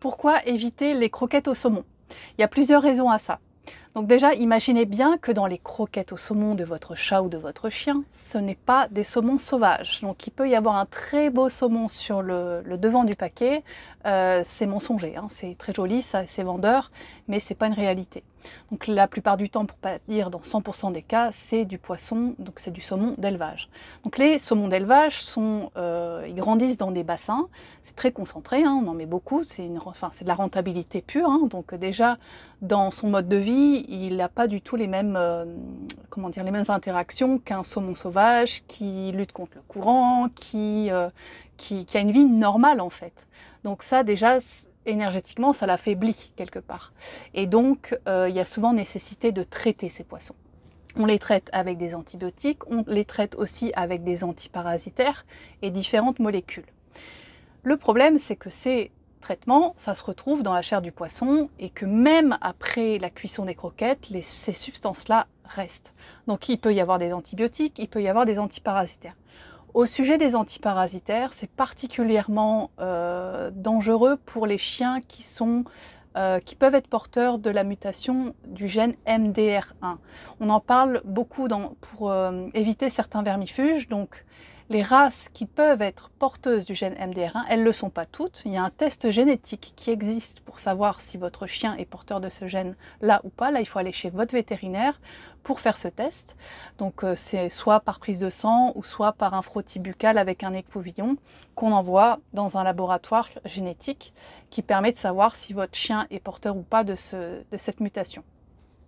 pourquoi éviter les croquettes au saumon Il y a plusieurs raisons à ça. Donc déjà, imaginez bien que dans les croquettes au saumon de votre chat ou de votre chien, ce n'est pas des saumons sauvages. Donc il peut y avoir un très beau saumon sur le, devant du paquet. Euh, c'est mensonger, hein, c'est très joli, ça, c'est vendeur, mais c'est pas une réalité. Donc la plupart du temps, pour pas dire dans 100% des cas, c'est du poisson, donc c'est du saumon d'élevage. Donc les saumons d'élevage sont, euh, ils grandissent dans des bassins, c'est très concentré, hein, on en met beaucoup, c'est de la rentabilité pure. Hein. donc déjà dans son mode de vie, il n'a pas du tout les mêmes, euh, comment dire, les mêmes interactions qu'un saumon sauvage qui lutte contre le courant, qui, euh, qui, qui a une vie normale en fait. Donc ça déjà énergétiquement, ça l'affaiblit quelque part. Et donc, euh, il y a souvent nécessité de traiter ces poissons. On les traite avec des antibiotiques, on les traite aussi avec des antiparasitaires et différentes molécules. Le problème, c'est que ces traitements, ça se retrouve dans la chair du poisson et que même après la cuisson des croquettes, ces substances-là restent. Donc il peut y avoir des antibiotiques, il peut y avoir des antiparasitaires. Au sujet des antiparasitaires, c'est particulièrement euh, dangereux pour les chiens qui, sont, euh, qui peuvent être porteurs de la mutation du gène MDR1. On en parle beaucoup pour euh, éviter certains vermifuges, donc les races qui peuvent être porteuses du gène MDR1, elles ne le sont pas toutes. Il y a un test génétique qui existe pour savoir si votre chien est porteur de ce gène-là ou pas. Là, il faut aller chez votre vétérinaire pour faire ce test. Donc, euh, c'est soit par prise de sang ou soit par un frottis buccal avec un écouvillon qu'on envoie dans un laboratoire génétique qui permet de savoir si votre chien est porteur ou pas de, de cette mutation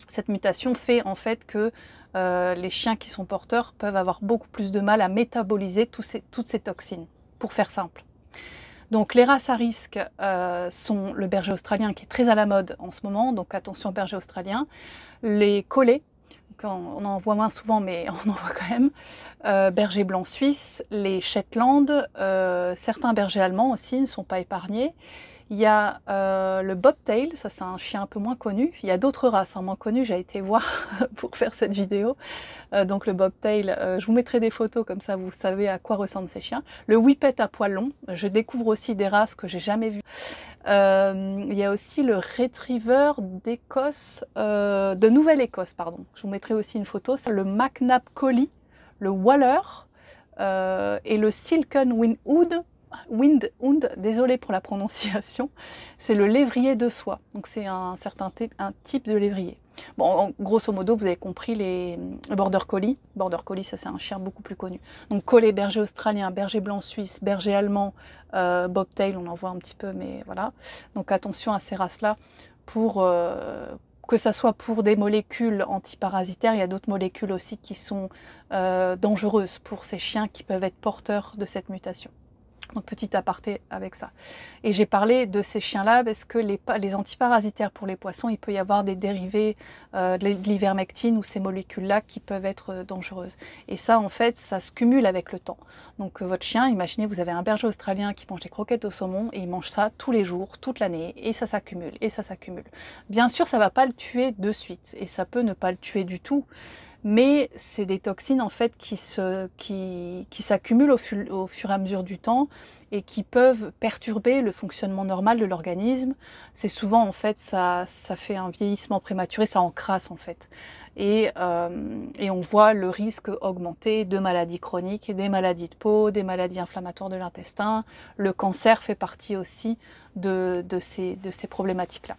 cette mutation fait en fait que euh, les chiens qui sont porteurs peuvent avoir beaucoup plus de mal à métaboliser toutes ces toxines, pour faire simple. Donc les races à risque euh, sont le berger australien qui est très à la mode en ce moment, donc attention berger australien, les collets, on en voit moins souvent mais on en voit quand même, euh, berger blanc suisse, les Shetland, certains bergers allemands aussi ne sont pas épargnés, il y a euh, le bobtail, ça c'est un chien un peu moins connu. Il y a d'autres races hein, moins connues, j'ai été voir pour faire cette vidéo. Euh, donc le bobtail, euh, je vous mettrai des photos comme ça vous savez à quoi ressemblent ces chiens. Le whippet à poils longs, je découvre aussi des races que j'ai jamais vues. il y a aussi le retriever d'Écosse, de Nouvelle-Écosse, pardon. Je vous mettrai aussi une photo. Le McNab Collie, le Waller et le Silken Winwood Wind und, désolé pour la prononciation, c'est le lévrier de soie. Donc c'est un certain un type de lévrier. Bon, grosso modo, vous avez compris les border collie. Border collie, ça c'est un chien beaucoup plus connu. Donc collé, berger australien, berger blanc suisse, berger allemand, euh, bobtail, on en voit un petit peu, mais voilà. Donc attention à ces races-là pour euh, que ça soit pour des molécules antiparasitaires, il y a d'autres molécules aussi qui sont euh, dangereuses pour ces chiens qui peuvent être porteurs de cette mutation petit aparté avec ça. Et j'ai parlé de ces chiens-là parce que les, antiparasitaires pour les poissons, il peut y avoir des dérivés euh, de l'ivermectine ou ces molécules-là qui peuvent être euh, dangereuses. Et ça, en fait, ça se cumule avec le temps. Donc euh, votre chien, imaginez, vous avez un berger australien qui mange des croquettes au saumon et il mange ça tous les jours, toute l'année, et ça s'accumule, et ça s'accumule. Bien sûr, ça ne va pas le tuer de suite, et ça peut ne pas le tuer du tout mais c'est des toxines en fait qui se qui, qui au, au, fur et à mesure du temps et qui peuvent perturber le fonctionnement normal de l'organisme. C'est souvent en fait ça, ça fait un vieillissement prématuré, ça encrasse en fait. Et, euh, et, on voit le risque augmenter de maladies chroniques, des maladies de peau, des maladies inflammatoires de l'intestin. Le cancer fait partie aussi de, de ces, de ces problématiques-là.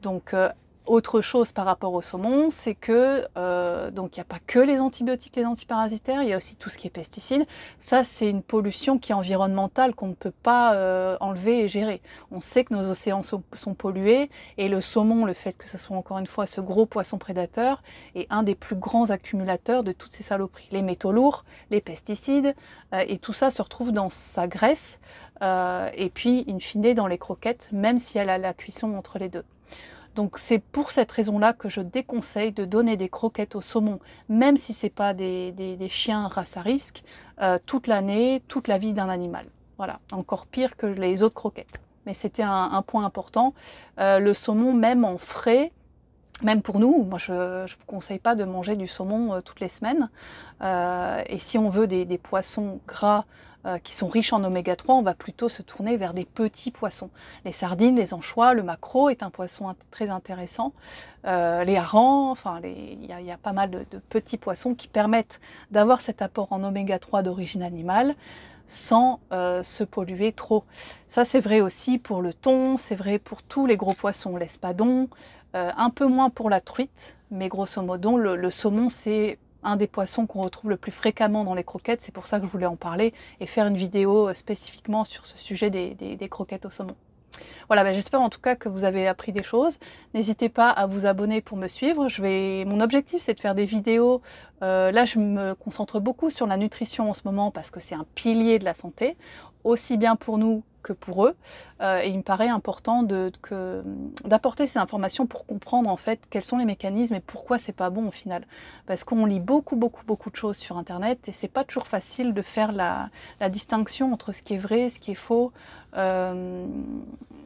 Donc euh, autre chose par rapport au saumon, c'est que euh, donc il n'y a pas que les antibiotiques, les antiparasitaires, il y a aussi tout ce qui est pesticides. Ça, c'est une pollution qui est environnementale qu'on ne peut pas euh, enlever et gérer. On sait que nos océans sont, pollués et le saumon, le fait que ce soit encore une fois ce gros poisson prédateur, est un des plus grands accumulateurs de toutes ces saloperies. Les métaux lourds, les pesticides euh, et tout ça se retrouve dans sa graisse et puis in fine dans les croquettes, même si elle a la cuisson entre les deux. Donc c'est pour cette raison-là que je déconseille de donner des croquettes au saumon, même si ce n'est pas des, chiens race à risque, euh, toute l'année, toute la vie d'un animal. Voilà, encore pire que les autres croquettes. Mais c'était un, point important. Euh, le saumon, même en frais, même pour nous, moi je ne vous conseille pas de manger du saumon euh, toutes les semaines. Euh, et si on veut des, poissons gras euh, qui sont riches en oméga 3, on va plutôt se tourner vers des petits poissons. Les sardines, les anchois, le maquereau est un poisson très intéressant. les harengs, enfin il y, a pas mal de petits poissons qui permettent d'avoir cet apport en oméga 3 d'origine animale, sans euh, se polluer trop. Ça c'est vrai aussi pour le thon, c'est vrai pour tous les gros poissons, l'espadon, euh, un peu moins pour la truite, mais grosso modo le, saumon c'est un des poissons qu'on retrouve le plus fréquemment dans les croquettes, c'est pour ça que je voulais en parler et faire une vidéo euh, spécifiquement sur ce sujet des croquettes au saumon. Voilà, ben, j'espère en tout cas que vous avez appris des choses. N'hésitez pas à vous abonner pour me suivre. Mon objectif, c'est de faire des vidéos. Euh, là, je me concentre beaucoup sur la nutrition en ce moment parce que c'est un pilier de la santé, aussi bien pour nous que pour eux. Euh, et il me paraît important d'apporter ces informations pour comprendre en fait quels sont les mécanismes et pourquoi c'est pas bon au final. Parce qu'on lit beaucoup, beaucoup, beaucoup de choses sur Internet et c'est pas toujours facile de faire la, distinction entre ce qui est vrai, et ce qui est faux, euh,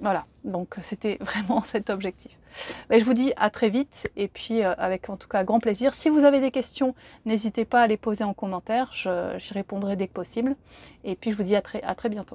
voilà, donc c'était vraiment cet objectif. Mais ben, je vous dis à très vite et puis euh, avec en tout cas grand plaisir. Si vous avez des questions, n'hésitez pas à les poser en commentaire, j'y répondrai dès que possible. Et puis je vous dis à très, à très bientôt.